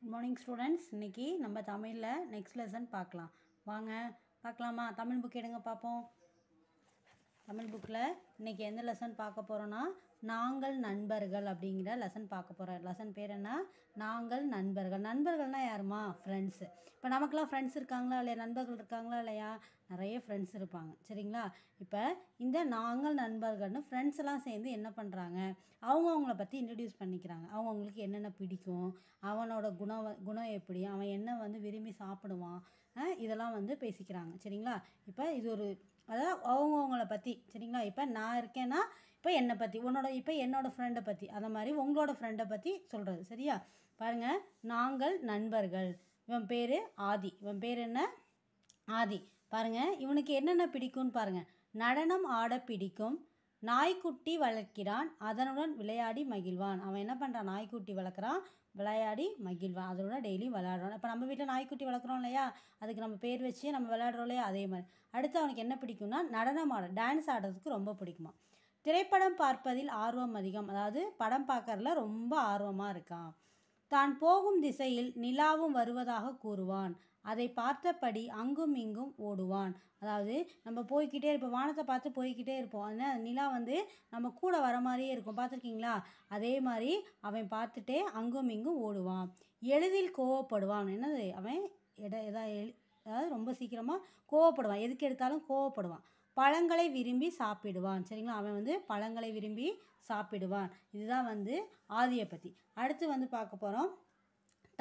good morning students இன்றைக்கி நம்ம தமிழில் நெக்ஸ்ட் லெசன் பார்க்கலாம் வாங்க பார்க்கலாமா தமிழ் புக் எடுங்க பார்ப்போம் தமிழ் புக்கில் இன்றைக்கி எந்த லெசன் பார்க்க போகிறோன்னா நாங்கள் நண்பர்கள் அப்படிங்கிற லெசன் பார்க்க போகிறோம் லெசன் பேர் என்ன நாங்கள் நண்பர்கள் நண்பர்கள்னால் யாருமா ஃப்ரெண்ட்ஸு இப்போ நமக்கெல்லாம் ஃப்ரெண்ட்ஸ் இருக்காங்களா இல்லையா நண்பர்கள் இருக்காங்களா இல்லையா நிறைய ஃப்ரெண்ட்ஸ் இருப்பாங்க சரிங்களா இப்போ இந்த நாங்கள் நண்பர்கள்னு ஃப்ரெண்ட்ஸ் எல்லாம் சேர்ந்து என்ன பண்ணுறாங்க அவங்க அவங்கள பற்றி இன்ட்ரடியூஸ் பண்ணிக்கிறாங்க அவங்க அவங்களுக்கு என்னென்ன பிடிக்கும் அவனோட குணம் குணம் எப்படி அவன் என்ன வந்து விரும்பி சாப்பிடுவான் இதெல்லாம் வந்து பேசிக்கிறாங்க சரிங்களா இப்போ இது ஒரு அதாவது அவங்கவுங்கள பற்றி சரிங்களா இப்போ நான் இருக்கேன்னா இப்போ என்னை பற்றி உன்னோட இப்போ என்னோடய ஃப்ரெண்டை பற்றி அதை மாதிரி உங்களோட ஃப்ரெண்டை பற்றி சொல்கிறது சரியா பாருங்கள் நாங்கள் நண்பர்கள் இவன் பேர் ஆதி இவன் பேர் என்ன ஆதி பாருங்கள் இவனுக்கு என்னென்ன பிடிக்கும்னு பாருங்கள் நடனம் ஆட பிடிக்கும் நாய்க்குட்டி வளர்க்கிறான் அதனுடன் விளையாடி மகிழ்வான் அவன் என்ன பண்ணுறான் நாய்க்குட்டி வளர்க்குறான் விளையாடி மகிழ்வான் அதனோட டெய்லியும் விளையாடுறான் இப்போ நம்ம வீட்டில் நாய்க்குட்டி வளர்க்குறோம் இல்லையா அதுக்கு நம்ம பேர் வச்சு நம்ம விளையாடுறோம் இல்லையா அதே மாதிரி அடுத்து அவனுக்கு என்ன பிடிக்கும்னா நடனம் ஆட டான்ஸ் ஆடுறதுக்கு ரொம்ப பிடிக்குமா திரைப்படம் பார்ப்பதில் ஆர்வம் அதிகம் அதாவது படம் பார்க்கறதுல ரொம்ப ஆர்வமாக இருக்கான் தான் போகும் திசையில் நிலாவும் வருவதாக கூறுவான் அதை பார்த்தபடி அங்கும் இங்கும் ஓடுவான் அதாவது நம்ம போய்கிட்டே இருப்போம் வானத்தை பார்த்து போய்கிட்டே இருப்போம் அதனால் நிலா வந்து நம்ம கூட வர மாதிரியே இருக்கும் பார்த்துருக்கீங்களா அதே மாதிரி அவன் பார்த்துட்டே அங்கும் இங்கும் ஓடுவான் எளிதில் கோவப்படுவான் என்னது அவன் எட எதாவது எளி அதாவது ரொம்ப சீக்கிரமாக கோவப்படுவான் எதுக்கு எடுத்தாலும் கோவப்படுவான் பழங்களை விரும்பி சாப்பிடுவான் சரிங்களா அவன் வந்து பழங்களை விரும்பி சாப்பிடுவான் இதுதான் வந்து ஆதியை பற்றி அடுத்து வந்து பார்க்க போகிறோம்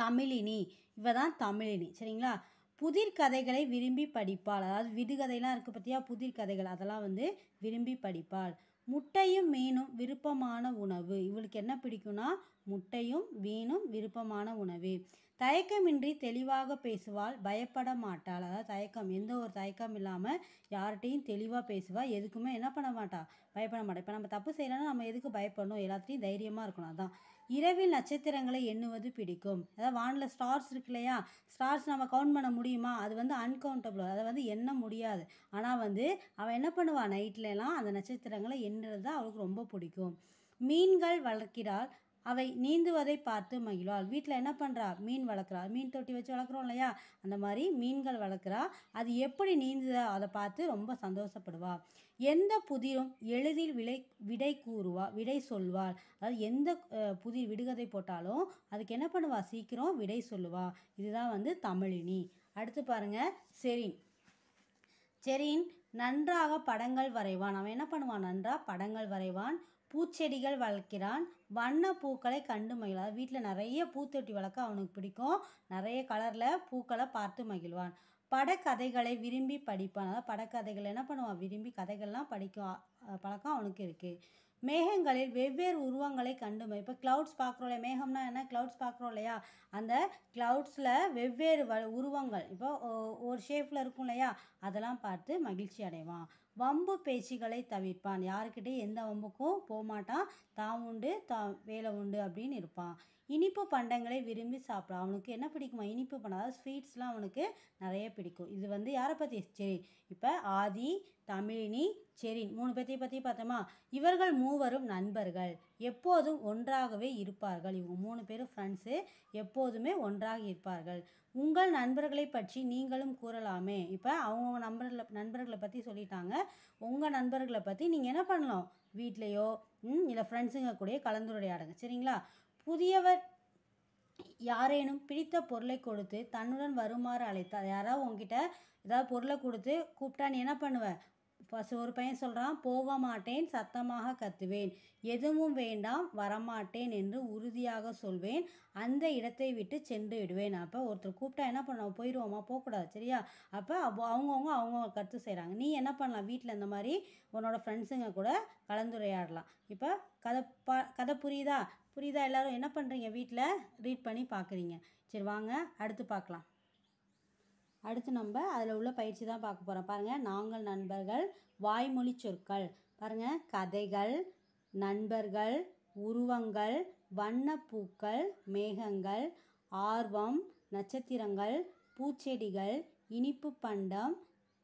தமிழினி இவ தான் தமிழினி சரிங்களா புதிர் கதைகளை விரும்பி படிப்பாள் அதாவது விடுகதையெல்லாம் இருக்குது பார்த்தியா புதிர் கதைகள் அதெல்லாம் வந்து விரும்பி படிப்பாள் முட்டையும் மீனும் விருப்பமான உணவு இவளுக்கு என்ன பிடிக்கும்னா முட்டையும் மீனும் விருப்பமான உணவு தயக்கமின்றி தெளிவாக பேசுவாள் பயப்பட மாட்டாள் அதாவது தயக்கம் எந்த ஒரு தயக்கம் இல்லாமல் யார்கிட்டையும் தெளிவாக பேசுவாள் எதுக்குமே என்ன பண்ண மாட்டாள் பயப்பட மாட்டாள் இப்போ நம்ம தப்பு செய்யலைன்னா நம்ம எதுக்கு பயப்படணும் எல்லாத்தையும் தைரியமாக இருக்கணும் அதான் இரவில் நட்சத்திரங்களை எண்ணுவது பிடிக்கும் அதாவது வானில் ஸ்டார்ஸ் இருக்கு இல்லையா ஸ்டார்ஸ் நம்ம கவுண்ட் பண்ண முடியுமா அது வந்து அன்கவுண்டபிள் அதை வந்து எண்ண முடியாது ஆனால் வந்து அவள் என்ன பண்ணுவாள் நைட்லலாம் அந்த நட்சத்திரங்களை எண்ணுறது தான் அவளுக்கு ரொம்ப பிடிக்கும் மீன்கள் வளர்க்கிறாள் அவை நீந்துவதை பார்த்து மகிழ்வாள் வீட்டில் என்ன பண்ணுறா மீன் வளர்க்குறா மீன் தொட்டி வச்சு வளர்க்குறோம் இல்லையா அந்த மாதிரி மீன்கள் வளர்க்குறா அது எப்படி நீந்துதா அதை பார்த்து ரொம்ப சந்தோஷப்படுவாள் எந்த புதிரும் எளிதில் விலை விடை கூறுவா விடை சொல்வாள் அதாவது எந்த புதிர் விடுகதை போட்டாலும் அதுக்கு என்ன பண்ணுவா சீக்கிரம் விடை சொல்லுவா இதுதான் வந்து தமிழினி அடுத்து பாருங்கள் செரின் செரின் நன்றாக படங்கள் வரைவான் அவன் என்ன பண்ணுவான் நன்றாக படங்கள் வரைவான் பூச்செடிகள் வளர்க்கிறான் வண்ண பூக்களை கண்டு மகிழ்வான் வீட்டில் நிறைய பூத்தொட்டி வளர்க்க அவனுக்கு பிடிக்கும் நிறைய கலரில் பூக்களை பார்த்து மகிழ்வான் படக்கதைகளை விரும்பி படிப்பான் அதாவது படக்கதைகள் என்ன பண்ணுவான் விரும்பி கதைகள்லாம் படிக்கும் பழக்கம் அவனுக்கு இருக்குது மேகங்களில் வெவ்வேறு உருவங்களை கண்டுமை இப்போ க்ளவுட்ஸ் பார்க்குறோம் இல்லையா மேகம்னா என்ன க்ளவுட்ஸ் பார்க்குறோம் இல்லையா அந்த க்ளவுட்ஸில் வெவ்வேறு வ உருவங்கள் இப்போ ஒரு ஷேப்பில் இருக்கும் இல்லையா அதெல்லாம் பார்த்து மகிழ்ச்சி அடைவான் வம்பு பேச்சுகளை தவிர்ப்பான் யாருக்கிட்டேயும் எந்த வம்புக்கும் போகமாட்டான் தான் உண்டு தான் வேலை உண்டு அப்படின்னு இருப்பான் இனிப்பு பண்டங்களை விரும்பி சாப்பிடும் அவனுக்கு என்ன பிடிக்குமா இனிப்பு பண்ண அதாவது ஸ்வீட்ஸ்லாம் அவனுக்கு நிறைய பிடிக்கும் இது வந்து யாரை பற்றி சரி இப்போ ஆதி தமிழினி சரி மூணு பேர்த்தையும் பற்றி பார்த்தோமா இவர்கள் மூவரும் நண்பர்கள் எப்போதும் ஒன்றாகவே இருப்பார்கள் இவங்க மூணு பேரும் ஃப்ரெண்ட்ஸு எப்போதுமே ஒன்றாக இருப்பார்கள் உங்கள் நண்பர்களை பற்றி நீங்களும் கூறலாமே இப்போ அவங்கவுங்க நண்பர்களை நண்பர்களை பற்றி சொல்லிட்டாங்க உங்கள் நண்பர்களை பற்றி நீங்கள் என்ன பண்ணலாம் வீட்லேயோ இல்லை ஃப்ரெண்ட்ஸுங்க கூட கலந்துரையாடுங்க சரிங்களா புதியவர் யாரேனும் பிடித்த பொருளை கொடுத்து தன்னுடன் வருமாறு அழைத்தார் யாராவது உங்ககிட்ட ஏதாவது பொருளை கொடுத்து கூப்பிட்டா நீ என்ன பண்ணுவேன் ஃபஸ்ட் ஒரு பையன் சொல்கிறான் போக மாட்டேன் சத்தமாக கத்துவேன் எதுவும் வேண்டாம் வரமாட்டேன் என்று உறுதியாக சொல்வேன் அந்த இடத்தை விட்டு சென்று விடுவேன் அப்போ ஒருத்தர் கூப்பிட்டா என்ன பண்ணுவோம் போயிடுவோமா போகக்கூடாது சரியா அப்போ அவங்கவுங்க அவங்கவுங்க கற்று செய்கிறாங்க நீ என்ன பண்ணலாம் வீட்டில் இந்த மாதிரி உன்னோட ஃப்ரெண்ட்ஸுங்க கூட கலந்துரையாடலாம் இப்போ கதை பா கதை புரியுதா புரியுதா எல்லோரும் என்ன பண்ணுறீங்க வீட்டில் ரீட் பண்ணி பார்க்குறீங்க சரி வாங்க அடுத்து பார்க்கலாம் அடுத்து நம்ம அதில் உள்ள பயிற்சி தான் பார்க்க போகிறோம் பாருங்கள் நாங்கள் நண்பர்கள் வாய்மொழி சொற்கள் பாருங்கள் கதைகள் நண்பர்கள் உருவங்கள் வண்ணப்பூக்கள் மேகங்கள் ஆர்வம் நட்சத்திரங்கள் பூச்செடிகள் இனிப்பு பண்டம்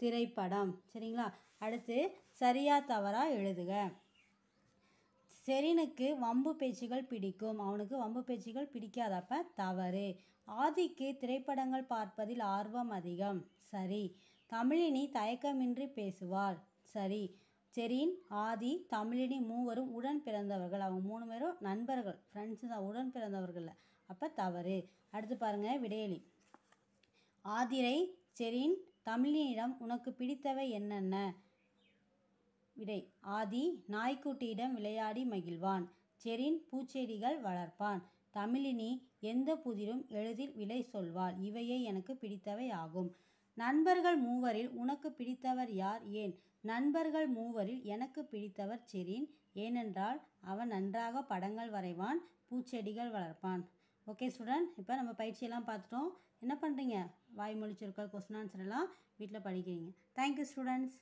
திரைப்படம் சரிங்களா அடுத்து சரியா தவறாக எழுதுக செரினுக்கு வம்பு பேச்சுகள் பிடிக்கும் அவனுக்கு வம்பு பேச்சுகள் பிடிக்காதப்ப தவறு ஆதிக்கு திரைப்படங்கள் பார்ப்பதில் ஆர்வம் அதிகம் சரி தமிழினி தயக்கமின்றி பேசுவாள் சரி செரீன் ஆதி தமிழினி மூவரும் உடன் பிறந்தவர்கள் அவங்க மூணு பேரும் நண்பர்கள் ஃப்ரெண்ட்ஸு தான் உடன் பிறந்தவர்கள் அப்போ தவறு அடுத்து பாருங்கள் விடையலி ஆதிரை செரீன் தமிழினிடம் உனக்கு பிடித்தவை என்னென்ன விடை ஆதி நாய்க்குட்டியிடம் விளையாடி மகிழ்வான் செரின் பூச்செடிகள் வளர்ப்பான் தமிழினி எந்த புதிரும் எளிதில் விலை சொல்வாள் இவையே எனக்கு பிடித்தவை ஆகும் நண்பர்கள் மூவரில் உனக்கு பிடித்தவர் யார் ஏன் நண்பர்கள் மூவரில் எனக்கு பிடித்தவர் செரின் ஏனென்றால் அவன் நன்றாக படங்கள் வரைவான் பூச்செடிகள் வளர்ப்பான் ஓகே ஸ்டூடெண்ட் இப்போ நம்ம பயிற்சியெல்லாம் பார்த்துட்டோம் என்ன பண்ணுறீங்க வாய்மொழி சொற்கள் கொஸ்டின் ஆன்சர் எல்லாம் வீட்டில் படிக்கிறீங்க தேங்க்யூ ஸ்டூடெண்ட்ஸ்